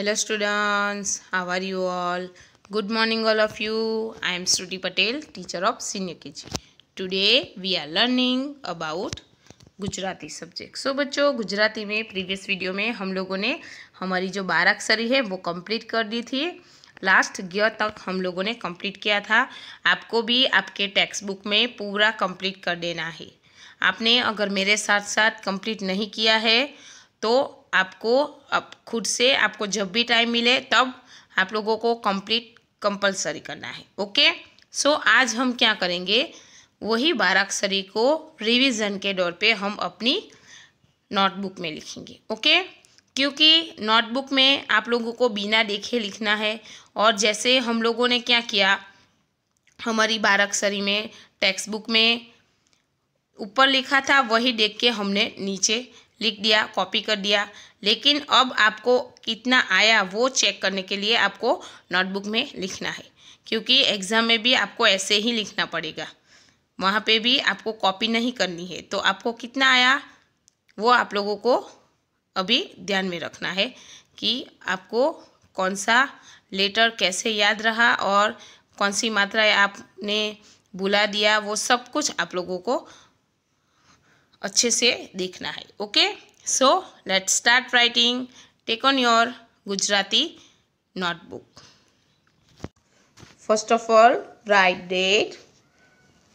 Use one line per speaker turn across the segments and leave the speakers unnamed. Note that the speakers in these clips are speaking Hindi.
students how are you all good morning all of you I am Shruti Patel teacher of senior K G today we are learning about Gujarati subject so बच्चों गुजराती में प्रीवियस वीडियो में हम लोगों ने हमारी जो बारह अक्षरी है वो कंप्लीट कर दी थी लास्ट गियर तक हम लोगों ने कंप्लीट किया था आपको भी आपके टेक्स्ट बुक में पूरा कंप्लीट कर देना है आपने अगर मेरे साथ साथ कंप्लीट नहीं किया है तो आपको अब खुद से आपको जब भी टाइम मिले तब आप लोगों को कंप्लीट कंपलसरी करना है ओके सो so, आज हम क्या करेंगे वही बाराक्षरी को रिवीजन के दौर पे हम अपनी नोटबुक में लिखेंगे ओके क्योंकि नोटबुक में आप लोगों को बिना देखे लिखना है और जैसे हम लोगों ने क्या किया हमारी बाराक्षरी में टेक्स्ट बुक में ऊपर लिखा था वही देख के हमने नीचे लिख दिया कॉपी कर दिया लेकिन अब आपको कितना आया वो चेक करने के लिए आपको नोटबुक में लिखना है क्योंकि एग्ज़ाम में भी आपको ऐसे ही लिखना पड़ेगा वहाँ पे भी आपको कॉपी नहीं करनी है तो आपको कितना आया वो आप लोगों को अभी ध्यान में रखना है कि आपको कौन सा लेटर कैसे याद रहा और कौन सी मात्रा आपने बुला दिया वो सब कुछ आप लोगों को अच्छे से देखना है okay so let start writing take on your Gujarati notebook first of all write date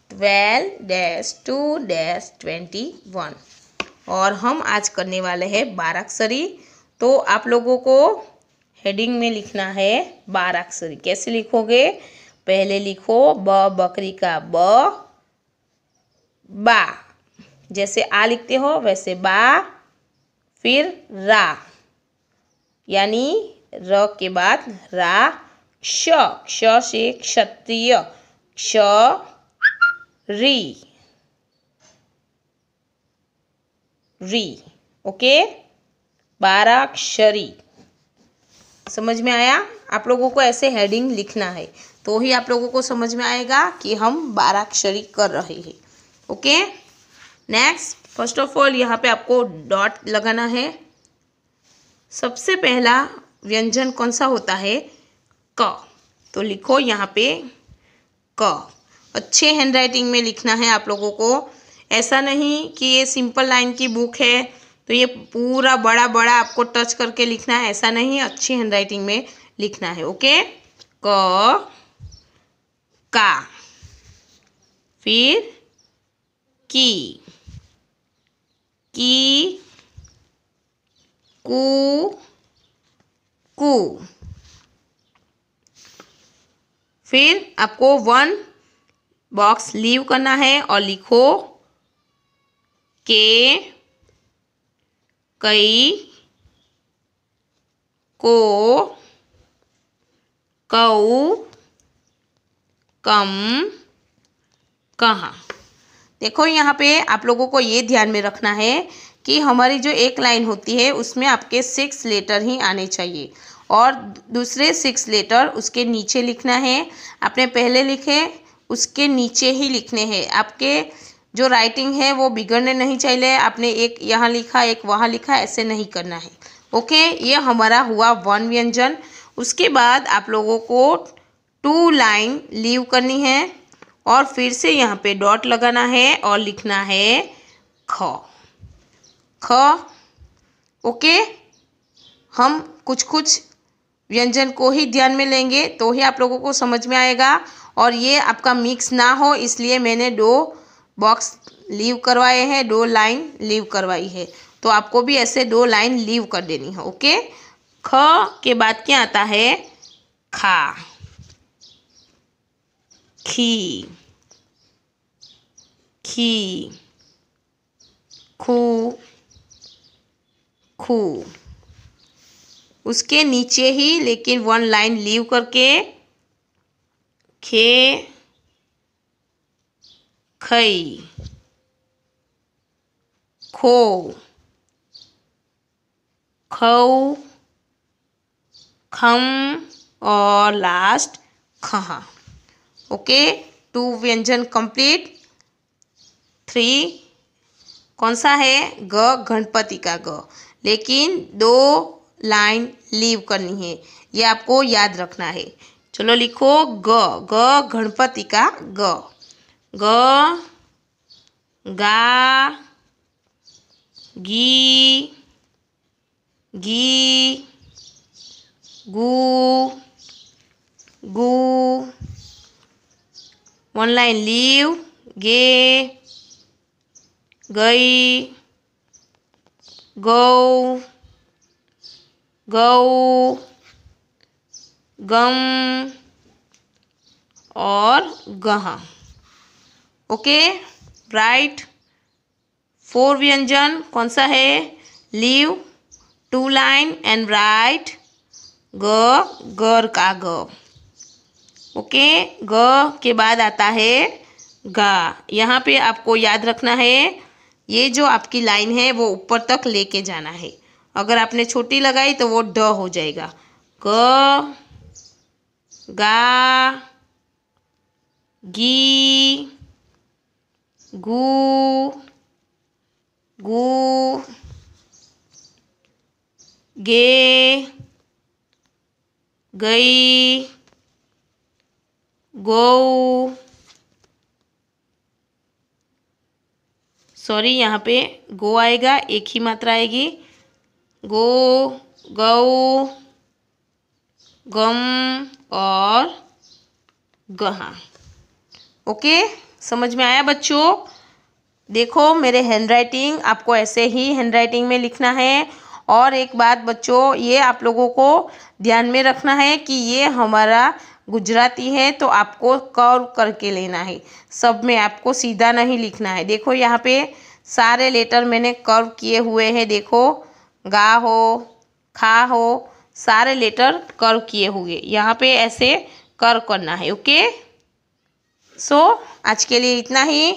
twelve dash two dash twenty one और हम आज करने वाले हैं बाराक्षरी तो आप लोगों को हेडिंग में लिखना है बाराक्षरी कैसे लिखोगे पहले लिखो ब बकरी का ब बा जैसे आ लिखते हो वैसे बा फिर रा यानी र के बाद रा क्ष क्ष से क्षत्रिय क्ष री री ओके बाराक्षरी समझ में आया आप लोगों को ऐसे हेडिंग लिखना है तो ही आप लोगों को समझ में आएगा कि हम बाराक्षरी कर रहे हैं okay next first of all यहाँ पे आपको डॉट लगाना है सबसे पहला व्यंजन कौन सा होता है क तो लिखो यहाँ पे क अच्छे हैंड राइटिंग में लिखना है आप लोगों को ऐसा नहीं कि ये सिंपल लाइन की बुक है तो ये पूरा बड़ा बड़ा आपको टच करके लिखना है ऐसा नहीं अच्छी हैंड राइटिंग में लिखना है ओके क का फिर की की कु कु फिर आपको वन बॉक्स लीव करना है और लिखो के कई को कऊ कम कहाँ देखो यहाँ पे आप लोगों को ये ध्यान में रखना है कि हमारी जो एक लाइन होती है उसमें आपके सिक्स लेटर ही आने चाहिए और दूसरे सिक्स लेटर उसके नीचे लिखना है आपने पहले लिखे उसके नीचे ही लिखने हैं आपके जो राइटिंग है वो बिगड़ने नहीं चाहिए आपने एक यहाँ लिखा एक वहाँ लिखा ऐसे नहीं करना है ओके ये हमारा हुआ वन व्यंजन उसके बाद आप लोगों को टू लाइन लीव करनी है और फिर से यहाँ पे डॉट लगाना है और लिखना है ख ख ओके हम कुछ कुछ व्यंजन को ही ध्यान में लेंगे तो ही आप लोगों को समझ में आएगा और ये आपका मिक्स ना हो इसलिए मैंने दो बॉक्स लीव करवाए हैं दो लाइन लीव करवाई है तो आपको भी ऐसे दो लाइन लीव कर देनी है ओके ख के बाद क्या आता है खा खी he खू खू उसके नीचे ही लेकिन वन लाइन लीव करके खे खई खो खौ खम और लास्ट खहा ओके टू व्यंजन कंप्लीट थ्री कौन सा है ग गणपति का ग लेकिन दो लाइन लीव करनी है ये आपको याद रखना है चलो लिखो ग ग गणपति का ग ग गा गी गी गु गु वन लाइन लीव गे गई गौ गौ गम और गहा ओके राइट फोर व्यंजन कौन सा है leave two line and write ग गर का ग ओके ग के बाद आता है गा यहाँ पे आपको याद रखना है ये जो आपकी लाइन है वो ऊपर तक लेके जाना है अगर आपने छोटी लगाई तो वो ड हो जाएगा क गा गी गु गु गे गई गौ सॉरी यहाँ पे गो आएगा एक ही मात्रा आएगी गो गौ गम और गहा ओके समझ में आया बच्चों देखो मेरे हैंड राइटिंग आपको ऐसे ही हैंड राइटिंग में लिखना है और एक बात बच्चों ये आप लोगों को ध्यान में रखना है कि ये हमारा गुजराती है तो आपको कर्व करके लेना है सब में आपको सीधा नहीं लिखना है देखो यहाँ पे सारे लेटर मैंने कर्व किए हुए हैं देखो गा हो खा हो सारे लेटर कर्व किए हुए यहाँ पे ऐसे कर्व करना है ओके सो so, आज के लिए इतना ही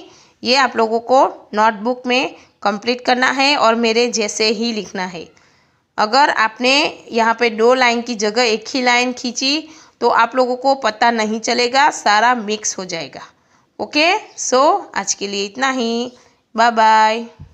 ये आप लोगों को नोटबुक में कंप्लीट करना है और मेरे जैसे ही लिखना है अगर आपने यहाँ पे दो लाइन की जगह एक ही लाइन खींची तो आप लोगों को पता नहीं चलेगा सारा मिक्स हो जाएगा ओके सो आज के लिए इतना ही बाय बाय